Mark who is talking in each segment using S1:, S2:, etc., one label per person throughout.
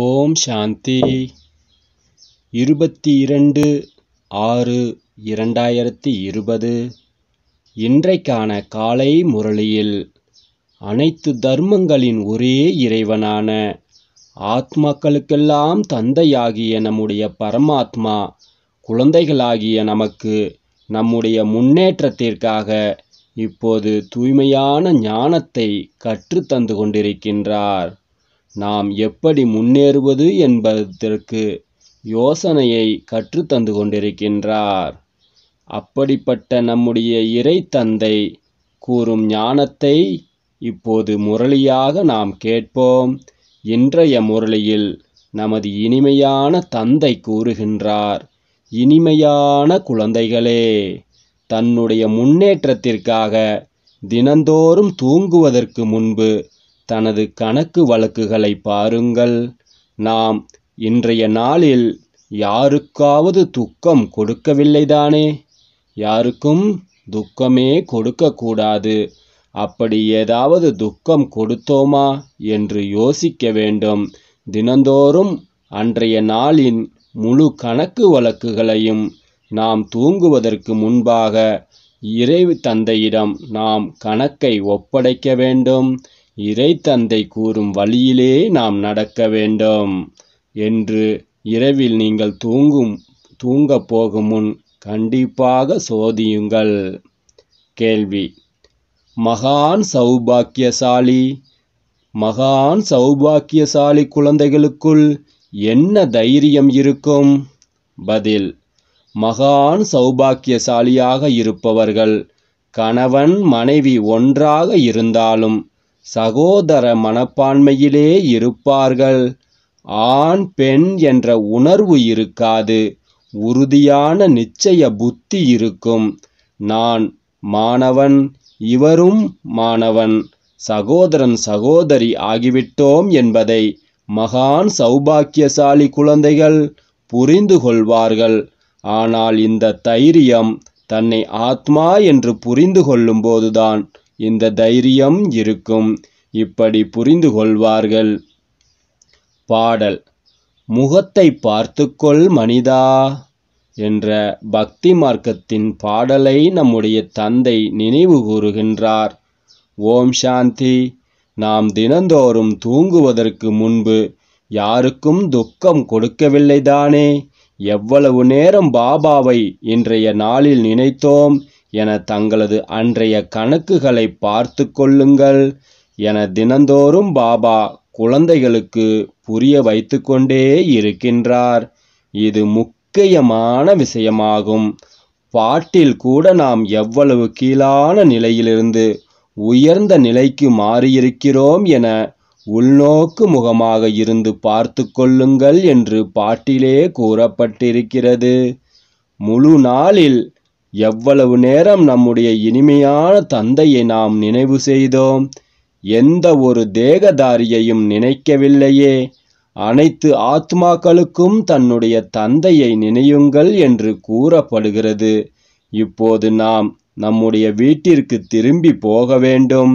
S1: ஓம் சாந்தி இருபத்தி இரண்டு ஆறு இரண்டாயிரத்தி இருபது இன்றைக்கான காலை முரளியில் அனைத்து தர்மங்களின் ஒரே இறைவனான ஆத்மாக்களுக்கெல்லாம் தந்தையாகிய நம்முடைய பரமாத்மா குழந்தைகளாகிய நமக்கு நம்முடைய முன்னேற்றத்திற்காக இப்போது தூய்மையான ஞானத்தை கற்றுத்தந்து கொண்டிருக்கின்றார் நாம் எப்படி முன்னேறுவது என்பதற்கு யோசனையை கற்றுத்தந்து கொண்டிருக்கின்றார் அப்படிப்பட்ட நம்முடைய இறை தந்தை கூறும் ஞானத்தை இப்போது முரளியாக நாம் கேட்போம் இன்றைய முரளியில் நமது இனிமையான தந்தை கூறுகின்றார் இனிமையான குழந்தைகளே தன்னுடைய முன்னேற்றத்திற்காக தினந்தோறும் தூங்குவதற்கு முன்பு தனது கணக்கு வழக்குகளை பாருங்கள் நாம் இன்றைய நாளில் யாருக்காவது துக்கம் கொடுக்கவில்லைதானே யாருக்கும் துக்கமே கொடுக்கக்கூடாது அப்படி ஏதாவது துக்கம் கொடுத்தோமா என்று யோசிக்க வேண்டும் தினந்தோறும் அன்றைய நாளின் முழு கணக்கு வழக்குகளையும் நாம் தூங்குவதற்கு முன்பாக இறைவு தந்தையிடம் நாம் கணக்கை ஒப்படைக்க வேண்டும் இறைத்தந்தை கூறும் வழியிலே நாம் நடக்க வேண்டும் என்று இரவில் நீங்கள் தூங்கும் தூங்கப் போகும் முன் கண்டிப்பாக சோதியுங்கள் கேள்வி மகான் சௌபாக்கியசாலி மகான் சௌபாக்கியசாலி குழந்தைகளுக்குள் என்ன தைரியம் இருக்கும் பதில் மகான் சௌபாக்கியசாலியாக இருப்பவர்கள் கணவன் மனைவி ஒன்றாக இருந்தாலும் சகோதர மனப்பான்மையிலே இருப்பார்கள் ஆண் பெண் என்ற உணர்வு இருக்காது உறுதியான நிச்சய புத்தி இருக்கும் நான் மாணவன் இவரும் மாணவன் சகோதரன் சகோதரி ஆகிவிட்டோம் என்பதை மகான் சௌபாக்கியசாலி குழந்தைகள் புரிந்து கொள்வார்கள் ஆனால் இந்த தைரியம் தன்னை ஆத்மா என்று புரிந்து கொள்ளும்போதுதான் இந்த தைரியம் இருக்கும் இப்படி புரிந்து கொள்வார்கள் பாடல் முகத்தை பார்த்துக்கொள் மனிதா என்ற பக்தி மார்க்கத்தின் பாடலை நம்முடைய தந்தை நினைவு கூறுகின்றார் ஓம் சாந்தி நாம் தினந்தோறும் தூங்குவதற்கு முன்பு யாருக்கும் துக்கம் கொடுக்கவில்லைதானே எவ்வளவு நேரம் பாபாவை இன்றைய நாளில் நினைத்தோம் என தங்களது அன்றைய கணக்குகளை பார்த்து கொள்ளுங்கள் என தினந்தோறும் பாபா குழந்தைகளுக்கு புரிய வைத்து கொண்டே இருக்கின்றார் இது முக்கியமான விஷயமாகும் பாட்டில் கூட நாம் எவ்வளவு கீழான நிலையிலிருந்து உயர்ந்த நிலைக்கு மாறியிருக்கிறோம் என உள்நோக்கு முகமாக இருந்து பார்த்து கொள்ளுங்கள் என்று பாட்டிலே கூறப்பட்டிருக்கிறது முழு நாளில் எவ்வளவு நேரம் நம்முடைய இனிமையான தந்தையை நாம் நினைவு செய்தோம் எந்த ஒரு தேகதாரியையும் நினைக்கவில்லையே அனைத்து ஆத்மாக்களுக்கும் தன்னுடைய தந்தையை நினையுங்கள் என்று கூறப்படுகிறது இப்போது நாம் நம்முடைய வீட்டிற்கு திரும்பி போக வேண்டும்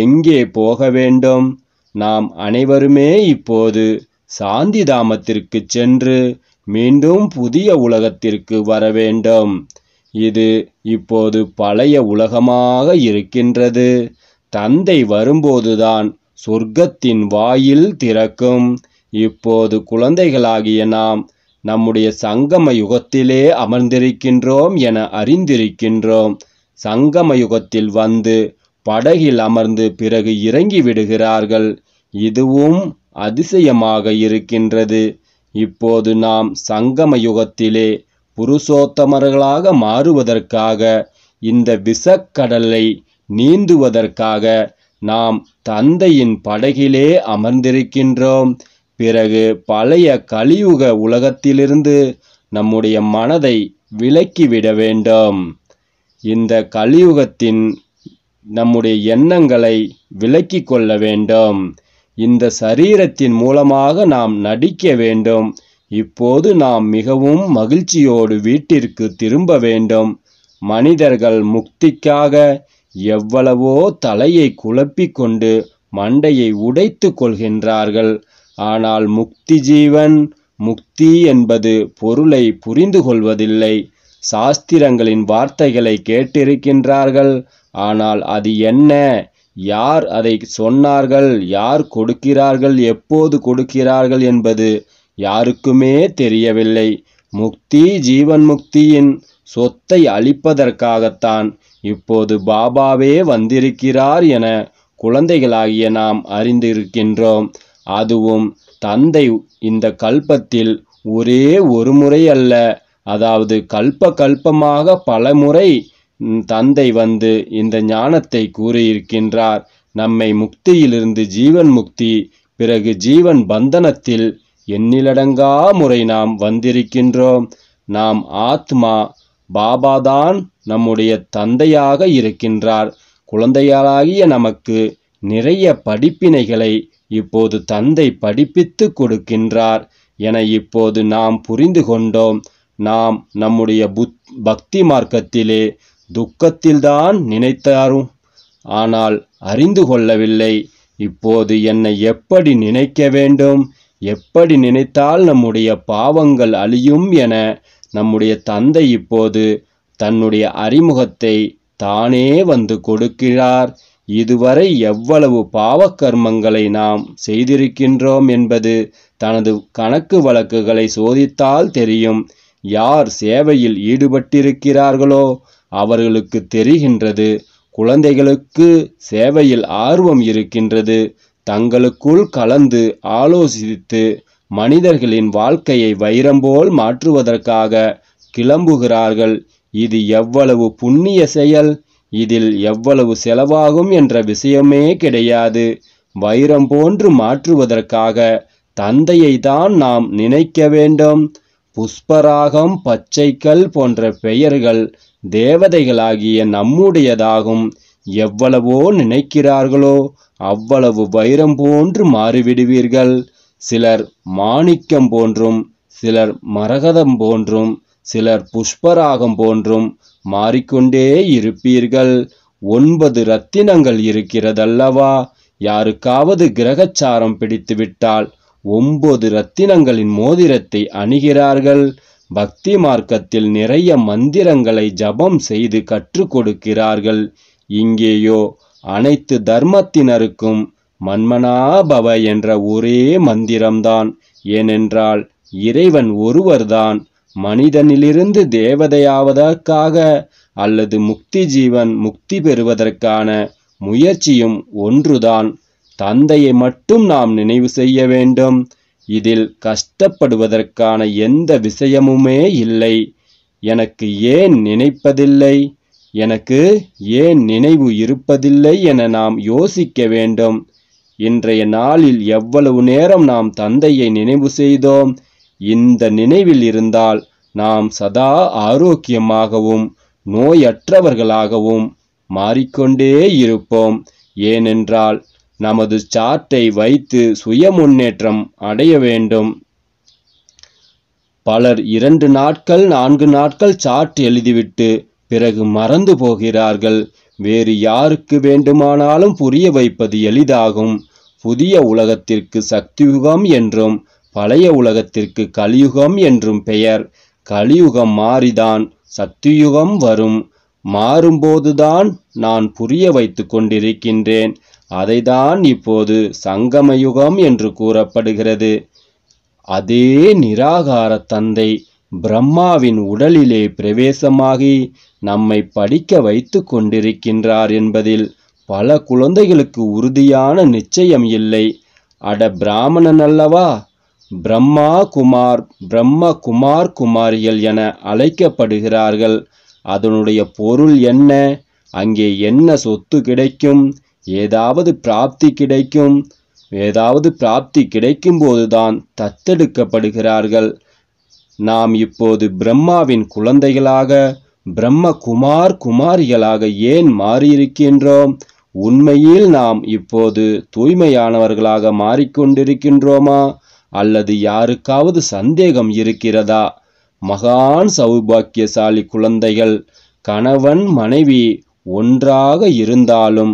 S1: எங்கே போக வேண்டும் நாம் அனைவருமே இப்போது சாந்திதாமத்திற்கு சென்று மீண்டும் புதிய உலகத்திற்கு வர வேண்டும் இது இப்போது பழைய உலகமாக இருக்கின்றது தந்தை வரும்போதுதான் சொர்க்கத்தின் வாயில் திறக்கும் இப்போது குழந்தைகளாகிய நாம் நம்முடைய சங்கம யுகத்திலே அமர்ந்திருக்கின்றோம் என அறிந்திருக்கின்றோம் சங்கம யுகத்தில் வந்து படகில் அமர்ந்து பிறகு இறங்கி விடுகிறார்கள் இதுவும் அதிசயமாக இருக்கின்றது இப்போது நாம் சங்கம யுகத்திலே புருஷோத்தமர்களாக மாறுவதற்காக இந்த விஷக்கடலை நீந்துவதற்காக நாம் தந்தையின் படகிலே அமர்ந்திருக்கின்றோம் பிறகு பழைய கலியுக உலகத்திலிருந்து நம்முடைய மனதை விலக்கிவிட வேண்டும் இந்த கலியுகத்தின் நம்முடைய எண்ணங்களை விலக்கி கொள்ள வேண்டும் இந்த சரீரத்தின் மூலமாக நாம் நடிக்க வேண்டும் இப்போது நாம் மிகவும் மகிழ்ச்சியோடு வீட்டிற்கு திரும்ப வேண்டும் மனிதர்கள் முக்திக்காக எவ்வளவோ தலையை கொண்டு மண்டையை உடைத்து கொள்கின்றார்கள் ஆனால் முக்தி ஜீவன் முக்தி என்பது பொருளை புரிந்து கொள்வதில்லை சாஸ்திரங்களின் வார்த்தைகளை கேட்டிருக்கின்றார்கள் ஆனால் அது என்ன யார் அதை சொன்னார்கள் யார் கொடுக்கிறார்கள் எப்போது கொடுக்கிறார்கள் என்பது யாருக்குமே தெரியவில்லை முக்தி ஜீவன் முக்தியின் சொத்தை அளிப்பதற்காகத்தான் இப்போது பாபாவே வந்திருக்கிறார் என குழந்தைகளாகிய நாம் அறிந்திருக்கின்றோம் அதுவும் தந்தை இந்த கல்பத்தில் ஒரே ஒரு முறை அல்ல அதாவது கல்ப கல்பமாக பல முறை தந்தை வந்து இந்த ஞானத்தை கூறியிருக்கின்றார் நம்மை முக்தியிலிருந்து ஜீவன் முக்தி பிறகு ஜீவன் பந்தனத்தில் எண்ணிலடங்கா முறை நாம் வந்திருக்கின்றோம் நாம் ஆத்மா பாபாதான் நம்முடைய தந்தையாக இருக்கின்றார் குழந்தையாளாகிய நமக்கு நிறைய படிப்பினைகளை இப்போது தந்தை படிப்பித்து கொடுக்கின்றார் என இப்போது நாம் புரிந்து கொண்டோம் நாம் நம்முடைய புத் பக்தி மார்க்கத்திலே துக்கத்தில்தான் நினைத்தாரும் ஆனால் அறிந்து கொள்ளவில்லை இப்போது என்னை எப்படி நினைக்க வேண்டும் எப்படி நினைத்தால் நம்முடைய பாவங்கள் அழியும் என நம்முடைய தந்தை இப்போது தன்னுடைய அறிமுகத்தை தானே வந்து கொடுக்கிறார் இதுவரை எவ்வளவு பாவக்கர்மங்களை நாம் செய்திருக்கின்றோம் என்பது தனது கணக்கு வழக்குகளை சோதித்தால் தெரியும் யார் சேவையில் ஈடுபட்டிருக்கிறார்களோ அவர்களுக்கு தெரிகின்றது குழந்தைகளுக்கு சேவையில் ஆர்வம் இருக்கின்றது தங்களுக்குள் கலந்து ஆலோசித்து மனிதர்களின் வாழ்க்கையை வைரம் போல் மாற்றுவதற்காக கிளம்புகிறார்கள் இது எவ்வளவு புண்ணிய செயல் இதில் எவ்வளவு செலவாகும் என்ற விஷயமே கிடையாது வைரம் போன்று மாற்றுவதற்காக தந்தையை தான் நாம் நினைக்க வேண்டும் புஷ்பராகம் பச்சைக்கல் போன்ற பெயர்கள் தேவதைகளாகிய நம்முடையதாகும் எவ்வளவோ நினைக்கிறார்களோ அவ்வளவு வைரம் போன்று மாறிவிடுவீர்கள் சிலர் மாணிக்கம் போன்றும் சிலர் மரகதம் போன்றும் சிலர் புஷ்பராகம் போன்றும் மாறிக்கொண்டே இருப்பீர்கள் ஒன்பது ரத்தினங்கள் இருக்கிறதல்லவா யாருக்காவது கிரகச்சாரம் பிடித்துவிட்டால் ஒன்பது ரத்தினங்களின் மோதிரத்தை அணுகிறார்கள் பக்தி மார்க்கத்தில் நிறைய மந்திரங்களை ஜபம் செய்து கற்றுக் கொடுக்கிறார்கள் இங்கேயோ அனைத்து தர்மத்தினருக்கும் மன்மனாபவ என்ற ஒரே மந்திரம்தான் ஏனென்றால் இறைவன் ஒருவர்தான் மனிதனிலிருந்து தேவதையாவதற்காக அல்லது முக்தி ஜீவன் முக்தி பெறுவதற்கான முயற்சியும் ஒன்றுதான் தந்தையை மட்டும் நாம் நினைவு செய்ய வேண்டும் இதில் கஷ்டப்படுவதற்கான எந்த விஷயமுமே இல்லை எனக்கு ஏன் நினைப்பதில்லை எனக்கு ஏன் நினைவு இருப்பதில்லை என நாம் யோசிக்க வேண்டும் இன்றைய நாளில் எவ்வளவு நேரம் நாம் தந்தையை நினைவு செய்தோம் இந்த நினைவில் இருந்தால் நாம் சதா ஆரோக்கியமாகவும் நோயற்றவர்களாகவும் மாறிக்கொண்டே இருப்போம் ஏனென்றால் நமது சாட்டை வைத்து சுய முன்னேற்றம் அடைய வேண்டும் பலர் இரண்டு நாட்கள் நான்கு நாட்கள் சாட் எழுதிவிட்டு பிறகு மறந்து போகிறார்கள் வேறு யாருக்கு வேண்டுமானாலும் புரிய வைப்பது எளிதாகும் புதிய உலகத்திற்கு சக்தியுகம் என்றும் பழைய உலகத்திற்கு கலியுகம் என்றும் பெயர் கலியுகம் மாறிதான் சக்தியுகம் வரும் மாறும்போதுதான் நான் புரிய வைத்து கொண்டிருக்கின்றேன் அதைதான் இப்போது சங்கமயுகம் என்று கூறப்படுகிறது அதே நிராகார தந்தை பிரம்மாவின் உடலிலே பிரவேசமாகி நம்மை படிக்க வைத்து கொண்டிருக்கின்றார் என்பதில் பல குழந்தைகளுக்கு உறுதியான நிச்சயம் இல்லை அட பிராமணன் அல்லவா பிரம்மா குமார் பிரம்ம குமார் குமாரிகள் என அழைக்கப்படுகிறார்கள் அதனுடைய பொருள் என்ன அங்கே என்ன சொத்து கிடைக்கும் ஏதாவது பிராப்தி கிடைக்கும் ஏதாவது பிராப்தி கிடைக்கும்போதுதான் தத்தெடுக்கப்படுகிறார்கள் நாம் இப்போது பிரம்மாவின் குழந்தைகளாக பிரம்ம குமார் குமாரிகளாக ஏன் மாறியிருக்கின்றோம் உண்மையில் நாம் இப்போது தூய்மையானவர்களாக மாறிக்கொண்டிருக்கின்றோமா அல்லது யாருக்காவது சந்தேகம் இருக்கிறதா மகான் சௌபாக்கியசாலி குழந்தைகள் கணவன் மனைவி ஒன்றாக இருந்தாலும்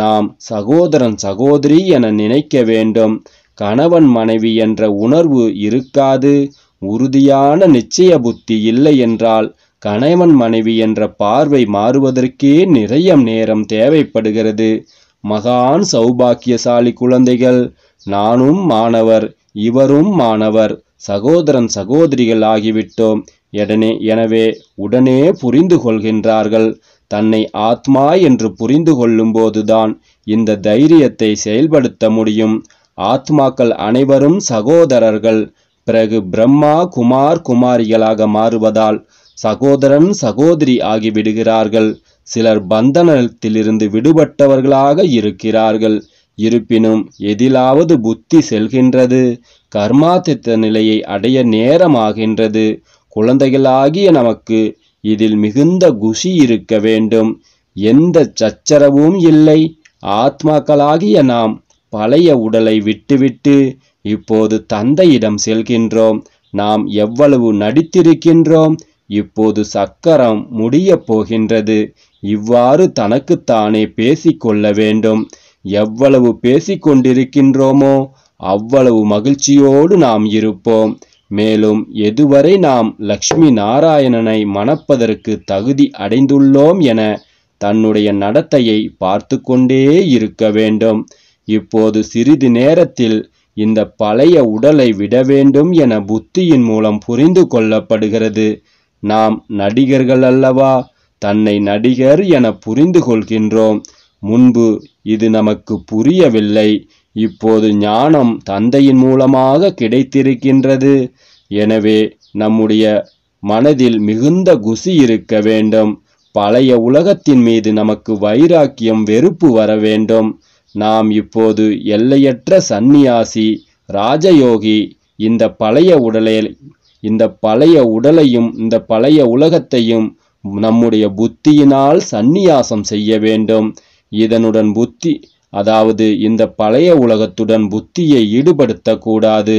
S1: நாம் சகோதரன் சகோதரி என நினைக்க வேண்டும் கணவன் மனைவி என்ற உணர்வு இருக்காது உறுதியான நிச்சய புத்தி இல்லை என்றால் கணவன் மனைவி என்ற பார்வை மாறுவதற்கே நிறைய நேரம் தேவைப்படுகிறது மகான் சௌபாக்கியசாலி குழந்தைகள் நானும் மாணவர் இவரும் மாணவர் சகோதரன் சகோதரிகள் ஆகிவிட்டோம் எடனே எனவே உடனே புரிந்து கொள்கின்றார்கள் தன்னை ஆத்மா என்று புரிந்து கொள்ளும்போதுதான் இந்த தைரியத்தை செயல்படுத்த முடியும் ஆத்மாக்கள் அனைவரும் சகோதரர்கள் பிறகு பிரம்மா குமார் குமாரிகளாக மாறுவதால் சகோதரன் சகோதரி ஆகிவிடுகிறார்கள் சிலர் பந்தனத்திலிருந்து விடுபட்டவர்களாக இருக்கிறார்கள் இருப்பினும் எதிலாவது புத்தி செல்கின்றது கர்மாதித்த நிலையை அடைய நேரமாகின்றது குழந்தைகளாகிய நமக்கு இதில் மிகுந்த குஷி இருக்க வேண்டும் எந்த சச்சரவும் இல்லை ஆத்மாக்களாகிய நாம் பழைய உடலை விட்டுவிட்டு இப்போது தந்தையிடம் செல்கின்றோம் நாம் எவ்வளவு நடித்திருக்கின்றோம் இப்போது சக்கரம் முடிய போகின்றது இவ்வாறு தனக்குத்தானே பேசிக்கொள்ள வேண்டும் எவ்வளவு பேசிக்கொண்டிருக்கின்றோமோ அவ்வளவு மகிழ்ச்சியோடு நாம் இருப்போம் மேலும் எதுவரை நாம் லக்ஷ்மி நாராயணனை மணப்பதற்கு தகுதி அடைந்துள்ளோம் என தன்னுடைய நடத்தையை பார்த்து கொண்டே இருக்க வேண்டும் இப்போது சிறிது நேரத்தில் இந்த பழைய உடலை விட வேண்டும் என புத்தியின் மூலம் புரிந்து கொள்ளப்படுகிறது நாம் நடிகர்கள் அல்லவா தன்னை நடிகர் என புரிந்து கொள்கின்றோம் முன்பு இது நமக்கு புரியவில்லை இப்போது ஞானம் தந்தையின் மூலமாக கிடைத்திருக்கின்றது எனவே நம்முடைய மனதில் மிகுந்த குசி இருக்க வேண்டும் பழைய உலகத்தின் மீது நமக்கு வைராக்கியம் வெறுப்பு வர வேண்டும் நாம் இப்போது எல்லையற்ற சந்நியாசி ராஜயோகி இந்த பழைய உடலை இந்த பழைய உடலையும் இந்த பழைய உலகத்தையும் நம்முடைய புத்தியினால் சந்நியாசம் செய்ய வேண்டும் இதனுடன் புத்தி அதாவது இந்த பழைய உலகத்துடன் புத்தியை ஈடுபடுத்தக்கூடாது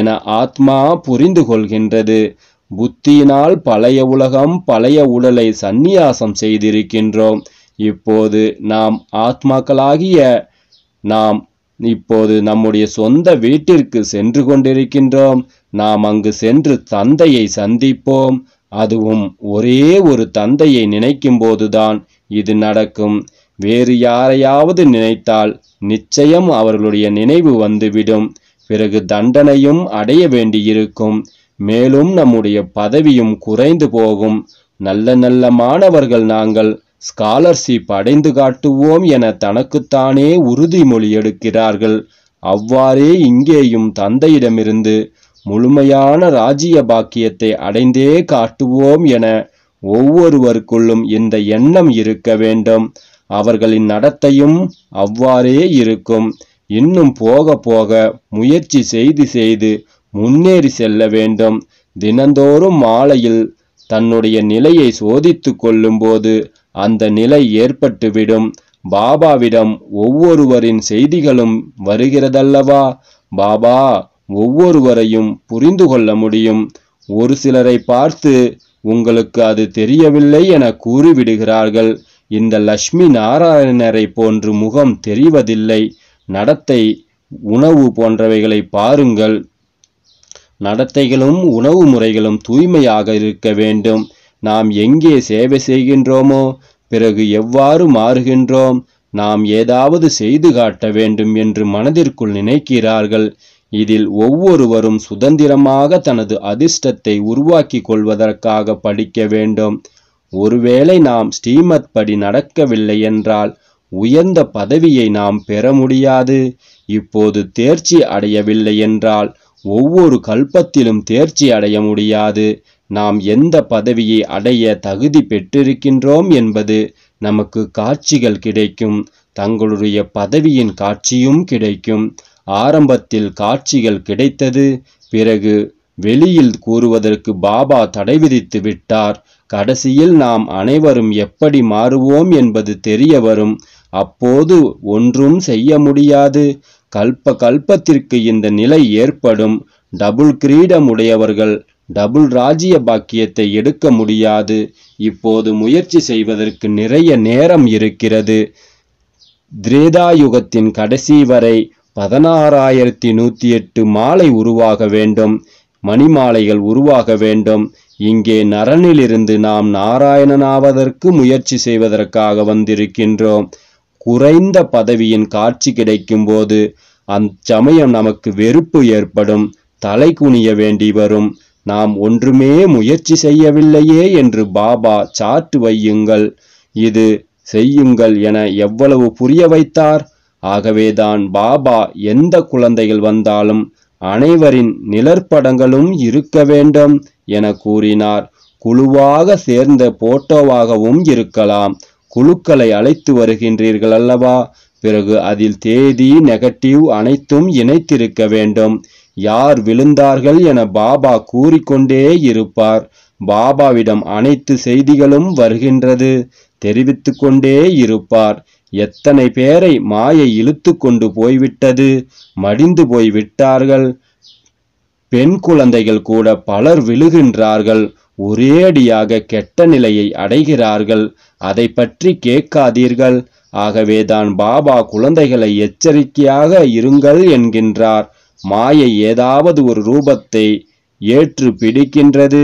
S1: என ஆத்மா புரிந்து கொள்கின்றது புத்தியினால் பழைய உலகம் பழைய உடலை சந்நியாசம் செய்திருக்கின்றோம் இப்போது நாம் ஆத்மாக்களாகிய நாம் இப்போது நம்முடைய சொந்த வீட்டிற்கு சென்று கொண்டிருக்கின்றோம் நாம் அங்கு சென்று தந்தையை சந்திப்போம் அதுவும் ஒரே ஒரு தந்தையை நினைக்கும்போதுதான் இது நடக்கும் வேறு யாரையாவது நினைத்தால் நிச்சயம் அவர்களுடைய நினைவு வந்துவிடும் பிறகு தண்டனையும் அடைய வேண்டியிருக்கும் மேலும் நம்முடைய பதவியும் குறைந்து போகும் நல்ல நல்ல மாணவர்கள் நாங்கள் ஸ்காலர்ஷிப் அடைந்து காட்டுவோம் என தனக்குத்தானே உறுதிமொழி எடுக்கிறார்கள் அவ்வாறே இங்கேயும் தந்தையிடமிருந்து முழுமையான ராஜ்ய பாக்கியத்தை அடைந்தே காட்டுவோம் என ஒவ்வொருவருக்குள்ளும் இந்த எண்ணம் இருக்க வேண்டும் அவர்களின் நடத்தையும் அவ்வாறே இருக்கும் இன்னும் போக போக முயற்சி செய்து செய்து முன்னேறி செல்ல வேண்டும் தினந்தோறும் மாலையில் தன்னுடைய நிலையை சோதித்து கொள்ளும்போது அந்த நிலை ஏற்பட்டுவிடும் பாபாவிடம் ஒவ்வொருவரின் செய்திகளும் வருகிறதல்லவா பாபா ஒவ்வொருவரையும் புரிந்து கொள்ள முடியும் ஒரு சிலரை பார்த்து உங்களுக்கு அது தெரியவில்லை என கூறிவிடுகிறார்கள் இந்த லட்சுமி நாராயணரை போன்று முகம் தெரிவதில்லை நடத்தை உணவு போன்றவைகளை பாருங்கள் நடத்தைகளும் உணவு முறைகளும் தூய்மையாக இருக்க வேண்டும் நாம் எங்கே சேவை செய்கின்றோமோ பிறகு எவ்வாறு மாறுகின்றோம் நாம் ஏதாவது செய்து காட்ட வேண்டும் என்று மனதிற்குள் நினைக்கிறார்கள் இதில் ஒவ்வொருவரும் சுதந்திரமாக தனது அதிர்ஷ்டத்தை உருவாக்கி கொள்வதற்காக படிக்க வேண்டும் ஒருவேளை நாம் ஸ்ரீமத் படி நடக்கவில்லை என்றால் உயர்ந்த பதவியை நாம் பெற முடியாது இப்போது தேர்ச்சி அடையவில்லை என்றால் ஒவ்வொரு கல்பத்திலும் தேர்ச்சி அடைய முடியாது நாம் எந்த பதவியை அடைய தகுதி பெற்றிருக்கின்றோம் என்பது நமக்கு காட்சிகள் கிடைக்கும் தங்களுடைய பதவியின் காட்சியும் கிடைக்கும் ஆரம்பத்தில் காட்சிகள் கிடைத்தது பிறகு வெளியில் கூறுவதற்கு பாபா தடை விதித்து விட்டார் கடைசியில் நாம் அனைவரும் எப்படி மாறுவோம் என்பது தெரிய வரும் அப்போது ஒன்றும் செய்ய முடியாது கல்ப கல்பத்திற்கு இந்த நிலை ஏற்படும் டபுள் கிரீடம் உடையவர்கள் டபுள் ராஜ்ய பாக்கியத்தை எடுக்க முடியாது இப்போது முயற்சி செய்வதற்கு நிறைய நேரம் இருக்கிறது திரேதாயுகத்தின் கடைசி வரை பதினாறாயிரத்தி நூற்றி எட்டு மாலை உருவாக வேண்டும் மணிமாலைகள் உருவாக வேண்டும் இங்கே நரனிலிருந்து நாம் நாராயணனாவதற்கு முயற்சி செய்வதற்காக வந்திருக்கின்றோம் குறைந்த பதவியின் காட்சி கிடைக்கும் போது அச்சமயம் நமக்கு வெறுப்பு ஏற்படும் தலை குனிய வேண்டி வரும் நாம் ஒன்றுமே முயற்சி செய்யவில்லையே என்று பாபா சாட்டு வையுங்கள் இது செய்யுங்கள் என எவ்வளவு புரிய வைத்தார் ஆகவேதான் பாபா எந்த குழந்தைகள் வந்தாலும் அனைவரின் நிழற்படங்களும் இருக்க வேண்டும் என கூறினார் குழுவாக சேர்ந்த போட்டோவாகவும் இருக்கலாம் குழுக்களை அழைத்து வருகின்றீர்கள் அல்லவா பிறகு அதில் தேதி நெகட்டிவ் அனைத்தும் இணைத்திருக்க வேண்டும் யார் விழுந்தார்கள் என பாபா கூறிக்கொண்டே இருப்பார் பாபாவிடம் அனைத்து செய்திகளும் வருகின்றது தெரிவித்து கொண்டே இருப்பார் எத்தனை பேரை மாயை இழுத்து கொண்டு போய்விட்டது மடிந்து போய்விட்டார்கள் பெண் குழந்தைகள் கூட பலர் விழுகின்றார்கள் ஒரேடியாக கெட்ட நிலையை அடைகிறார்கள் அதை பற்றி கேட்காதீர்கள் ஆகவேதான் பாபா குழந்தைகளை எச்சரிக்கையாக இருங்கள் என்கின்றார் மாயை ஏதாவது ஒரு ரூபத்தை ஏற்று பிடிக்கின்றது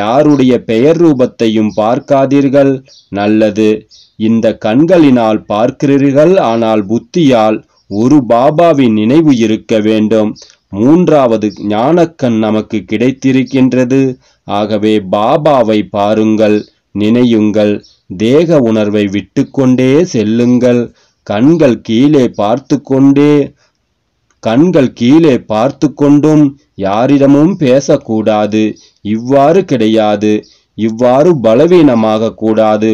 S1: யாருடைய பெயர் ரூபத்தையும் பார்க்காதீர்கள் நல்லது இந்த கண்களினால் பார்க்கிறீர்கள் ஆனால் புத்தியால் ஒரு பாபாவின் நினைவு இருக்க வேண்டும் மூன்றாவது ஞானக்கண் நமக்கு கிடைத்திருக்கின்றது ஆகவே பாபாவை பாருங்கள் நினையுங்கள் தேக உணர்வை விட்டுக்கொண்டே செல்லுங்கள் கண்கள் கீழே பார்த்து கொண்டே கண்கள் கீழே பார்த்து கொண்டும் யாரிடமும் பேசக்கூடாது இவ்வாறு கிடையாது இவ்வாறு பலவீனமாக கூடாது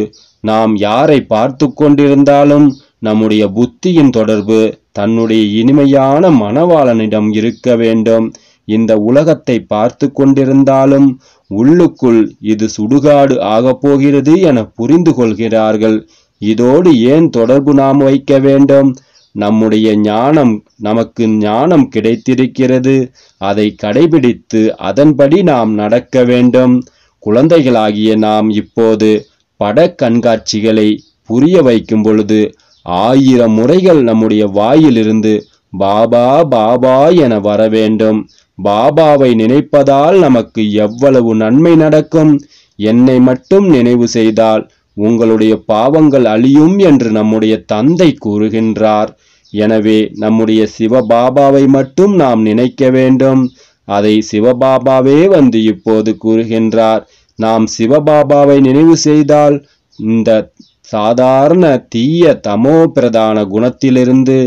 S1: நாம் யாரை பார்த்து கொண்டிருந்தாலும் நம்முடைய புத்தியின் தொடர்பு தன்னுடைய இனிமையான மனவாளனிடம் இருக்க வேண்டும் இந்த உலகத்தை பார்த்து கொண்டிருந்தாலும் உள்ளுக்குள் இது சுடுகாடு ஆகப் போகிறது என புரிந்து கொள்கிறார்கள் இதோடு ஏன் தொடர்பு நாம் வைக்க வேண்டும் நம்முடைய ஞானம் நமக்கு ஞானம் கிடைத்திருக்கிறது அதை கடைபிடித்து அதன்படி நாம் நடக்க வேண்டும் குழந்தைகளாகிய நாம் இப்போது பட கண்காட்சிகளை புரிய வைக்கும் பொழுது ஆயிரம் முறைகள் நம்முடைய வாயிலிருந்து பாபா பாபா என வர வேண்டும் பாபாவை நினைப்பதால் நமக்கு எவ்வளவு நன்மை நடக்கும் என்னை மட்டும் நினைவு செய்தால் உங்களுடைய பாவங்கள் அழியும் என்று நம்முடைய தந்தை கூறுகின்றார் எனவே நம்முடைய சிவபாபாவை மட்டும் நாம் நினைக்க வேண்டும் அதை சிவபாபாவே வந்து இப்போது கூறுகின்றார் நாம் சிவபாபாவை நினைவு செய்தால் இந்த சாதாரண தீய தமோ பிரதான குணத்திலிருந்து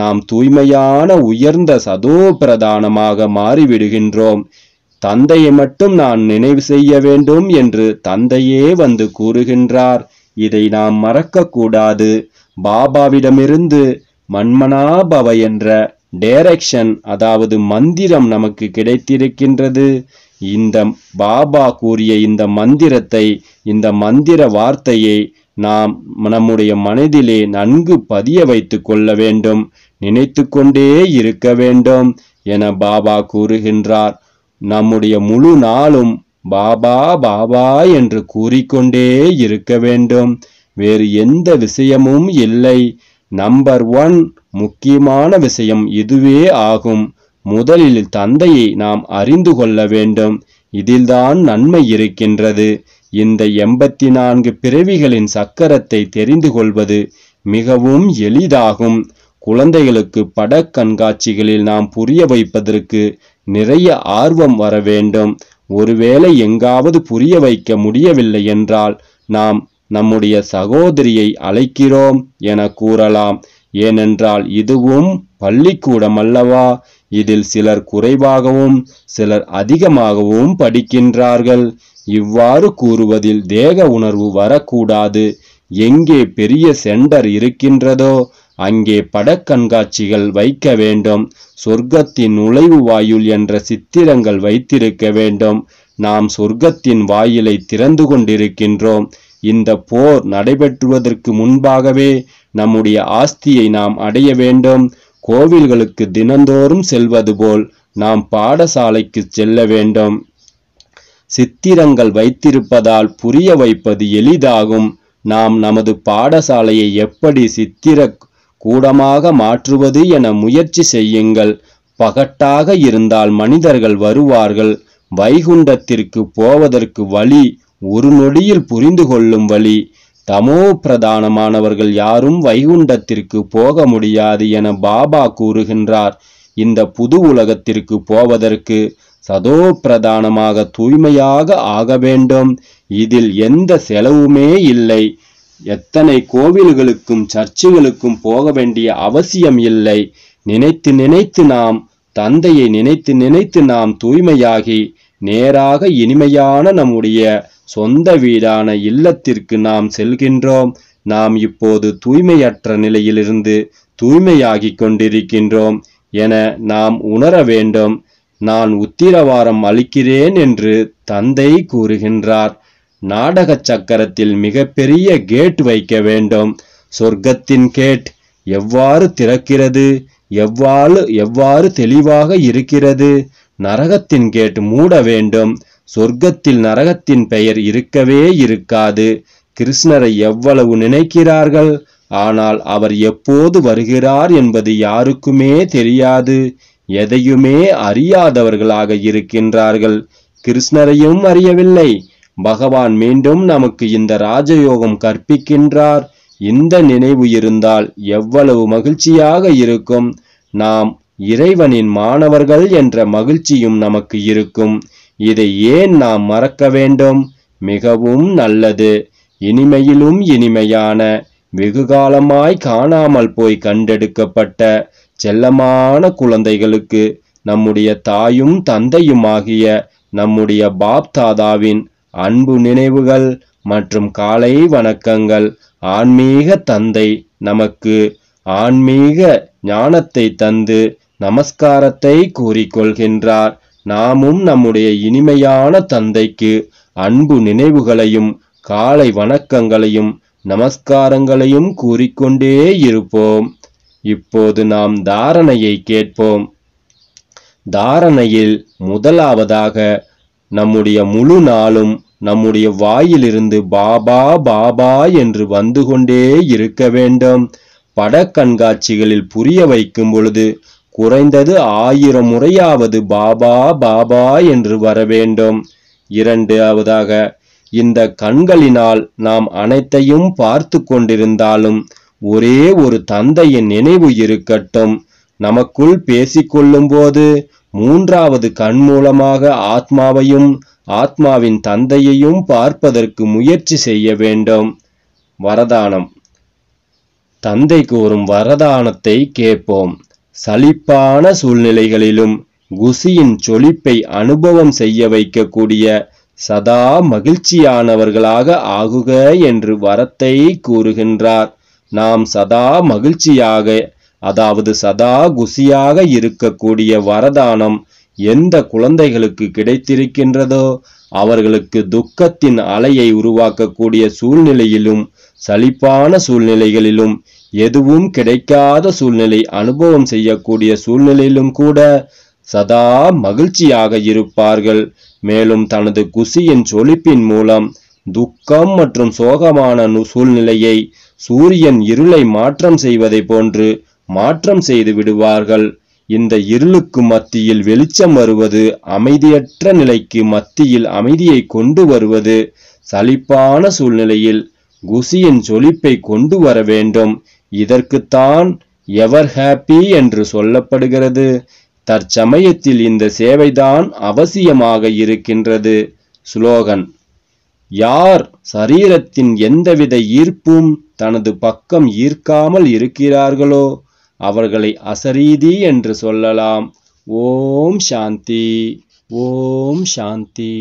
S1: நாம் தூய்மையான உயர்ந்த சதோ பிரதானமாக மாறிவிடுகின்றோம் தந்தையை மட்டும் நான் நினைவு செய்ய வேண்டும் என்று தந்தையே வந்து கூறுகின்றார் இதை நாம் மறக்கக்கூடாது பாபாவிடமிருந்து மன்மனாபவ என்ற டைரக்ஷன் அதாவது மந்திரம் நமக்கு கிடைத்திருக்கின்றது இந்த பாபா கூறிய இந்த மந்திரத்தை இந்த மந்திர வார்த்தையை நாம் நம்முடைய மனதிலே நன்கு பதிய வைத்து கொள்ள வேண்டும் நினைத்து கொண்டே இருக்க வேண்டும் என பாபா கூறுகின்றார் நம்முடைய முழு நாளும் பாபா பாபா என்று கூறிக்கொண்டே இருக்க வேண்டும் வேறு எந்த விஷயமும் இல்லை நம்பர் ஒன் முக்கியமான விஷயம் இதுவே ஆகும் முதலில் தந்தையை நாம் அறிந்து கொள்ள வேண்டும் இதில்தான் நன்மை இருக்கின்றது இந்த எண்பத்தி நான்கு பிறவிகளின் சக்கரத்தை தெரிந்து கொள்வது மிகவும் எளிதாகும் குழந்தைகளுக்கு கண்காட்சிகளில் நாம் புரிய வைப்பதற்கு நிறைய ஆர்வம் வர வேண்டும் ஒருவேளை எங்காவது புரிய வைக்க முடியவில்லை என்றால் நாம் நம்முடைய சகோதரியை அழைக்கிறோம் என கூறலாம் ஏனென்றால் இதுவும் பள்ளிக்கூடம் அல்லவா இதில் சிலர் குறைவாகவும் சிலர் அதிகமாகவும் படிக்கின்றார்கள் இவ்வாறு கூறுவதில் தேக உணர்வு வரக்கூடாது எங்கே பெரிய சென்டர் இருக்கின்றதோ அங்கே படக்கண்காட்சிகள் வைக்க வேண்டும் சொர்க்கத்தின் நுழைவு வாயுல் என்ற சித்திரங்கள் வைத்திருக்க வேண்டும் நாம் சொர்க்கத்தின் வாயிலை திறந்து கொண்டிருக்கின்றோம் இந்த போர் நடைபெற்றுவதற்கு முன்பாகவே நம்முடைய ஆஸ்தியை நாம் அடைய வேண்டும் கோவில்களுக்கு தினந்தோறும் செல்வது போல் நாம் பாடசாலைக்கு செல்ல வேண்டும் சித்திரங்கள் வைத்திருப்பதால் புரிய வைப்பது எளிதாகும் நாம் நமது பாடசாலையை எப்படி சித்திர கூடமாக மாற்றுவது என முயற்சி செய்யுங்கள் பகட்டாக இருந்தால் மனிதர்கள் வருவார்கள் வைகுண்டத்திற்கு போவதற்கு வழி ஒரு நொடியில் புரிந்து கொள்ளும் வழி தமோ பிரதானமானவர்கள் யாரும் வைகுண்டத்திற்கு போக முடியாது என பாபா கூறுகின்றார் இந்த புது உலகத்திற்கு போவதற்கு சதோ பிரதானமாக தூய்மையாக ஆக வேண்டும் இதில் எந்த செலவுமே இல்லை எத்தனை கோவில்களுக்கும் சர்ச்சுகளுக்கும் போக வேண்டிய அவசியம் இல்லை நினைத்து நினைத்து நாம் தந்தையை நினைத்து நினைத்து நாம் தூய்மையாகி நேராக இனிமையான நம்முடைய சொந்த வீடான இல்லத்திற்கு நாம் செல்கின்றோம் நாம் இப்போது தூய்மையற்ற நிலையிலிருந்து தூய்மையாகி கொண்டிருக்கின்றோம் என நாம் உணர வேண்டும் நான் உத்திரவாரம் அளிக்கிறேன் என்று தந்தை கூறுகின்றார் நாடக சக்கரத்தில் மிகப்பெரிய கேட் வைக்க வேண்டும் சொர்க்கத்தின் கேட் எவ்வாறு திறக்கிறது எவ்வாறு எவ்வாறு தெளிவாக இருக்கிறது நரகத்தின் கேட் மூட வேண்டும் சொர்க்கத்தில் நரகத்தின் பெயர் இருக்கவே இருக்காது கிருஷ்ணரை எவ்வளவு நினைக்கிறார்கள் ஆனால் அவர் எப்போது வருகிறார் என்பது யாருக்குமே தெரியாது எதையுமே அறியாதவர்களாக இருக்கின்றார்கள் கிருஷ்ணரையும் அறியவில்லை பகவான் மீண்டும் நமக்கு இந்த ராஜயோகம் கற்பிக்கின்றார் இந்த நினைவு இருந்தால் எவ்வளவு மகிழ்ச்சியாக இருக்கும் நாம் இறைவனின் மாணவர்கள் என்ற மகிழ்ச்சியும் நமக்கு இருக்கும் இதை ஏன் நாம் மறக்க வேண்டும் மிகவும் நல்லது இனிமையிலும் இனிமையான வெகுகாலமாய் காணாமல் போய் கண்டெடுக்கப்பட்ட செல்லமான குழந்தைகளுக்கு நம்முடைய தாயும் தந்தையுமாகிய நம்முடைய பாப்தாதாவின் அன்பு நினைவுகள் மற்றும் காலை வணக்கங்கள் ஆன்மீக தந்தை நமக்கு ஆன்மீக ஞானத்தை தந்து நமஸ்காரத்தை கூறிக்கொள்கின்றார் நாமும் நம்முடைய இனிமையான தந்தைக்கு அன்பு நினைவுகளையும் காலை வணக்கங்களையும் நமஸ்காரங்களையும் கூறிக்கொண்டே இருப்போம் இப்போது நாம் தாரணையை கேட்போம் தாரணையில் முதலாவதாக நம்முடைய முழு நாளும் நம்முடைய வாயிலிருந்து பாபா பாபா என்று வந்து கொண்டே இருக்க வேண்டும் பட கண்காட்சிகளில் புரிய வைக்கும் பொழுது குறைந்தது ஆயிரம் முறையாவது பாபா பாபா என்று வர வேண்டும் இரண்டாவதாக இந்த கண்களினால் நாம் அனைத்தையும் பார்த்து கொண்டிருந்தாலும் ஒரே ஒரு தந்தையின் நினைவு இருக்கட்டும் நமக்குள் பேசிக்கொள்ளும் போது மூன்றாவது கண் மூலமாக ஆத்மாவையும் ஆத்மாவின் தந்தையையும் பார்ப்பதற்கு முயற்சி செய்ய வேண்டும் வரதானம் தந்தை கூறும் வரதானத்தை கேட்போம் சலிப்பான சூழ்நிலைகளிலும் குசியின் சொலிப்பை அனுபவம் செய்ய வைக்கக்கூடிய சதா மகிழ்ச்சியானவர்களாக ஆகுக என்று வரத்தை கூறுகின்றார் நாம் சதா மகிழ்ச்சியாக அதாவது சதா குசியாக இருக்கக்கூடிய வரதானம் எந்த குழந்தைகளுக்கு கிடைத்திருக்கின்றதோ அவர்களுக்கு துக்கத்தின் அலையை உருவாக்கக்கூடிய சூழ்நிலையிலும் சலிப்பான சூழ்நிலைகளிலும் எதுவும் கிடைக்காத சூழ்நிலை அனுபவம் செய்யக்கூடிய சூழ்நிலையிலும் கூட சதா மகிழ்ச்சியாக இருப்பார்கள் மேலும் தனது குசியின் சொலிப்பின் மூலம் துக்கம் மற்றும் சோகமான சூழ்நிலையை சூரியன் இருளை மாற்றம் செய்வதை போன்று மாற்றம் செய்து விடுவார்கள் இந்த இருளுக்கு மத்தியில் வெளிச்சம் வருவது அமைதியற்ற நிலைக்கு மத்தியில் அமைதியை கொண்டு வருவது சலிப்பான சூழ்நிலையில் குசியின் சொலிப்பை கொண்டு வர வேண்டும் இதற்குத்தான் எவர் ஹாப்பி என்று சொல்லப்படுகிறது தற்சமயத்தில் இந்த சேவைதான் அவசியமாக இருக்கின்றது ஸ்லோகன் யார் சரீரத்தின் எந்தவித ஈர்ப்பும் தனது பக்கம் ஈர்க்காமல் இருக்கிறார்களோ அவர்களை அசரீதி என்று சொல்லலாம் ஓம் சாந்தி ஓம் சாந்தி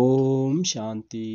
S1: ஓம் சாந்தி